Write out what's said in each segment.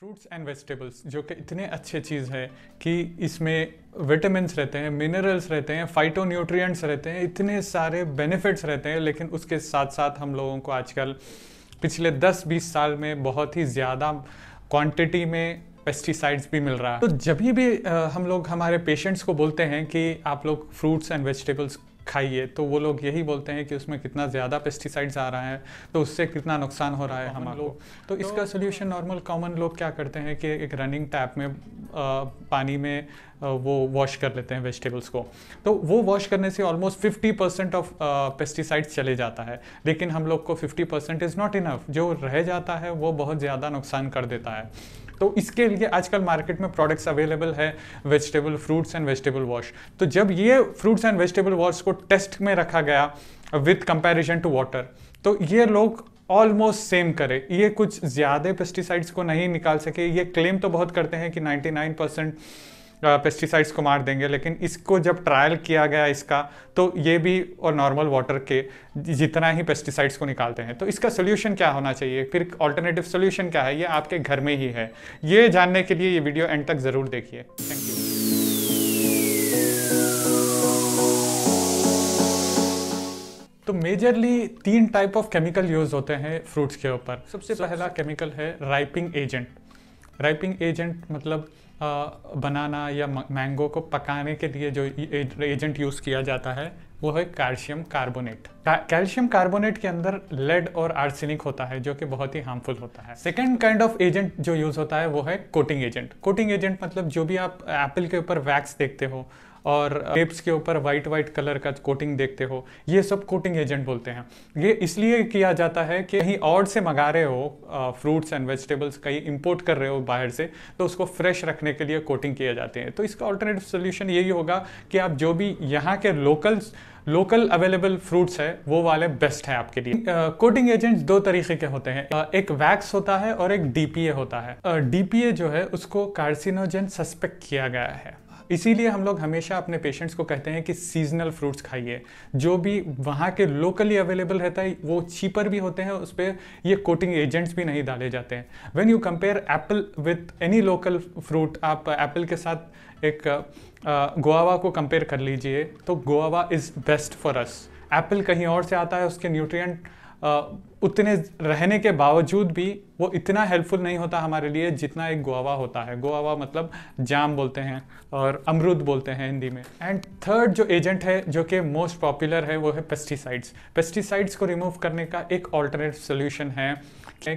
fruits and vegetables जो कि इतने अच्छे चीज़ है कि इसमें विटामिन रहते हैं मिनरल्स रहते हैं फाइटो न्यूट्रियट्स रहते हैं इतने सारे बेनिफिट्स रहते हैं लेकिन उसके साथ साथ हम लोगों को आजकल पिछले 10-20 साल में बहुत ही ज़्यादा क्वांटिटी में पेस्टिसाइड्स भी मिल रहा है तो जब भी हम लोग हमारे पेशेंट्स को बोलते हैं कि आप लोग फ्रूट्स एंड वेजिटेबल्स खाइए तो वो लोग यही बोलते हैं कि उसमें कितना ज़्यादा पेस्टिसाइड्स आ रहा है तो उससे कितना नुकसान हो रहा है हमारे तो, तो इसका सोल्यूशन नॉर्मल कॉमन लोग क्या करते हैं कि एक रनिंग टैप में आ, पानी में आ, वो वॉश कर लेते हैं वेजिटेबल्स को तो वो वॉश करने से almost fifty percent of pesticides चले जाता है लेकिन हम लोग को fifty percent is not enough जो रह जाता है वो बहुत ज़्यादा नुकसान कर देता है तो इसके लिए आजकल मार्केट में प्रोडक्ट्स अवेलेबल है vegetable fruits and vegetable wash तो जब ये फ्रूट्स एंड वेजिटेबल वॉश को टेस्ट में रखा गया विथ कंपेरिजन टू वाटर तो ये लोग ऑलमोस्ट सेम करे ये कुछ ज़्यादा पेस्टिसाइड्स को नहीं निकाल सके ये क्लेम तो बहुत करते हैं कि 99 परसेंट पेस्टिसाइड्स को मार देंगे लेकिन इसको जब ट्रायल किया गया इसका तो ये भी और नॉर्मल वाटर के जितना ही पेस्टिसाइड्स को निकालते हैं तो इसका सोल्यूशन क्या होना चाहिए फिर ऑल्टरनेटिव सोल्यूशन क्या है ये आपके घर में ही है ये जानने के लिए ये वीडियो एंड तक ज़रूर देखिए थैंक यू तो मेजरली तीन टाइप ऑफ केमिकल यूज़ होते हैं फ्रूट्स के ऊपर सबसे पहला केमिकल है राइपिंग एजेंट राइपिंग एजेंट मतलब बनाना या मैंगो को पकाने के लिए जो एजेंट यूज़ किया जाता है वो है कैल्शियम कार्बोनेट कैल्शियम कार्बोनेट के अंदर लेड और आर्सेनिक होता है जो कि बहुत ही हार्मफुल होता है सेकेंड काइंड ऑफ एजेंट जो यूज़ होता है वो है कोटिंग एजेंट कोटिंग एजेंट मतलब जो भी आप एप्पल के ऊपर वैक्स देखते हो और टेप्स के ऊपर वाइट वाइट कलर का कोटिंग देखते हो ये सब कोटिंग एजेंट बोलते हैं ये इसलिए किया जाता है कि कहीं और से मंगा रहे हो फ्रूट्स एंड वेजिटेबल्स कहीं इम्पोर्ट कर रहे हो बाहर से तो उसको फ्रेश रखने के लिए कोटिंग किए जाते हैं तो इसका ऑल्टरनेटिव सोल्यूशन यही होगा कि आप जो भी यहाँ के लोकल्स लोकल अवेलेबल फ्रूट्स है वो वाले बेस्ट हैं आपके लिए कोटिंग एजेंट्स दो तरीके के होते हैं uh, एक वैक्स होता है और एक डीपीए होता है डीपीए uh, जो है उसको कार्सिनोजन सस्पेक्ट किया गया है इसीलिए हम लोग हमेशा अपने पेशेंट्स को कहते हैं कि सीजनल फ्रूट्स खाइए जो भी वहाँ के लोकली अवेलेबल रहता है वो चीपर भी होते हैं उस पर ये कोटिंग एजेंट्स भी नहीं डाले जाते हैं when you compare apple with any local fruit आप एप्पल के साथ एक गोवा को कंपेयर कर लीजिए तो guava is best for us apple कहीं और से आता है उसके न्यूट्रिएंट उतने रहने के बावजूद भी वो इतना हेल्पफुल नहीं होता हमारे लिए जितना एक गोवा होता है गोवा मतलब जाम बोलते हैं और अमरूद बोलते हैं हिंदी में एंड थर्ड जो एजेंट है जो कि मोस्ट पॉपुलर है वो है पेस्टिसाइड्स पेस्टिसाइड्स को रिमूव करने का एक ऑल्टरनेट सोल्यूशन है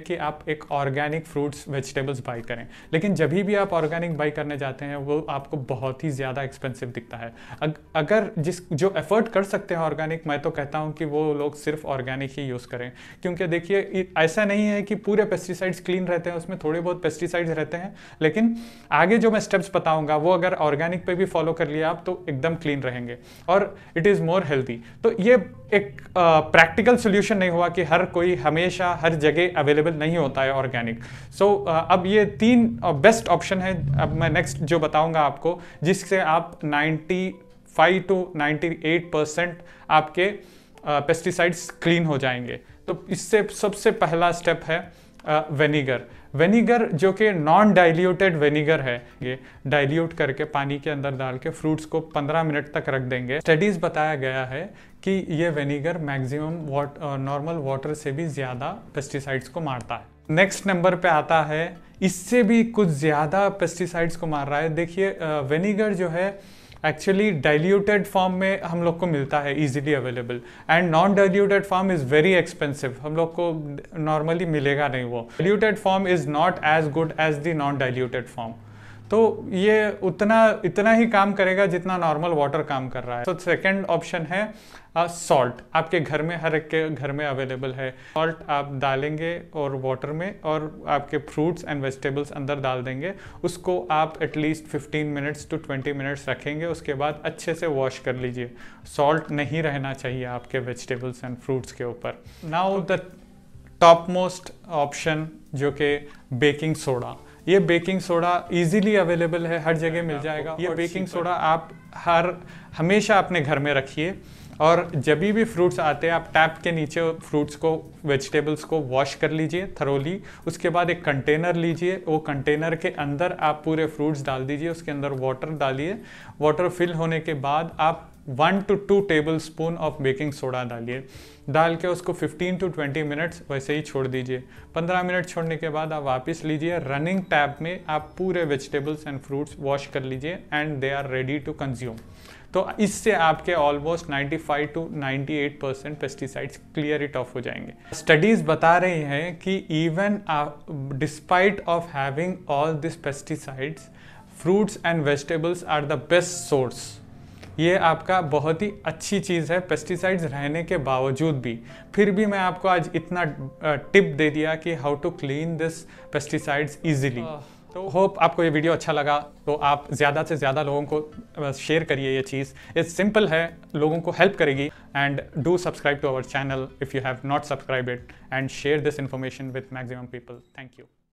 कि आप एक ऑर्गेनिक फ्रूट्स वेजिटेबल्स बाई करें लेकिन जब भी आप ऑर्गेनिक बाई करने जाते हैं वो आपको बहुत ही ज़्यादा एक्सपेंसिव दिखता है अग, अगर जिस जो एफर्ट कर सकते हैं ऑर्गेनिक मैं तो कहता हूँ कि वो लोग सिर्फ ऑर्गेनिक ही यूज़ करें क्योंकि क्योंकि देखिए ऐसा नहीं है कि पूरे पेस्टिसाइड्स क्लीन रहते हैं उसमें थोड़े बहुत पेस्टिसाइड्स रहते हैं लेकिन आगे जो मैं स्टेप्स बताऊंगा वो अगर ऑर्गेनिक पे भी फॉलो कर लिया आप तो एकदम क्लीन रहेंगे और इट इज़ मोर हेल्दी तो ये एक प्रैक्टिकल uh, सोल्यूशन नहीं हुआ कि हर कोई हमेशा हर जगह अवेलेबल नहीं होता है ऑर्गेनिक सो so, uh, अब ये तीन बेस्ट uh, ऑप्शन है अब मैं नेक्स्ट जो बताऊंगा आपको जिससे आप ninety five to ninety eight percent आपके पेस्टिसाइड्स क्लीन हो जाएंगे तो इससे सबसे पहला स्टेप है वेनीगर वेनीगर जो कि नॉन डाइल्यूटेड वेनीगर है ये डाइल्यूट करके पानी के अंदर डाल के फ्रूट्स को 15 मिनट तक रख देंगे स्टडीज़ बताया गया है कि ये vinegar maximum what normal water से भी ज़्यादा पेस्टिसाइड्स को मारता है नेक्स्ट नंबर पे आता है इससे भी कुछ ज़्यादा पेस्टिसाइड्स को मार रहा है देखिए वेनीगर जो है एक्चुअली डाइल्यूटेड फॉर्म में हम लोग को मिलता है easily available and non diluted form is very expensive हम लोग को नॉर्मली मिलेगा नहीं वो diluted form is not as good as the non diluted form तो ये उतना इतना ही काम करेगा जितना नॉर्मल वाटर काम कर रहा है तो सेकेंड ऑप्शन है सॉल्ट uh, आपके घर में हर एक के घर में अवेलेबल है सॉल्ट आप डालेंगे और वाटर में और आपके फ्रूट्स एंड वेजिटेबल्स अंदर डाल देंगे उसको आप एटलीस्ट 15 मिनट्स टू 20 मिनट्स रखेंगे उसके बाद अच्छे से वॉश कर लीजिए सॉल्ट नहीं रहना चाहिए आपके वेजिटेबल्स एंड फ्रूट्स के ऊपर now the top most option जो कि बेकिंग सोडा ये बेकिंग सोडा इजीली अवेलेबल है हर जगह मिल जाएगा ये बेकिंग सोडा आप हर हमेशा अपने घर में रखिए और जब भी फ्रूट्स आते हैं आप टैप के नीचे फ्रूट्स को वेजिटेबल्स को वॉश कर लीजिए थरोली उसके बाद एक कंटेनर लीजिए वो कंटेनर के अंदर आप पूरे फ्रूट्स डाल दीजिए उसके अंदर वाटर डालिए वाटर फिल होने के बाद आप one two two tablespoon of baking soda डालिए डाल के उसको 15 टू 20 मिनट्स वैसे ही छोड़ दीजिए 15 मिनट छोड़ने के बाद आप वापस लीजिए रनिंग टैब में आप पूरे वेजिटेबल्स एंड फ्रूट्स वॉश कर लीजिए and they are ready to consume तो इससे आपके almost 95 to 98 percent pesticides clear it off हो जाएंगे स्टडीज बता रही हैं कि even despite of having all this pesticides fruits and vegetables are the best source ये आपका बहुत ही अच्छी चीज़ है पेस्टिसाइड्स रहने के बावजूद भी फिर भी मैं आपको आज इतना टिप दे दिया कि how to clean this pesticides easily तो होप तो आपको ये वीडियो अच्छा लगा तो आप ज़्यादा से ज़्यादा लोगों को शेयर करिए ये चीज़ ये सिंपल है लोगों को हेल्प करेगी and do subscribe to our channel if you have not subscribe it and share this information with maximum people thank you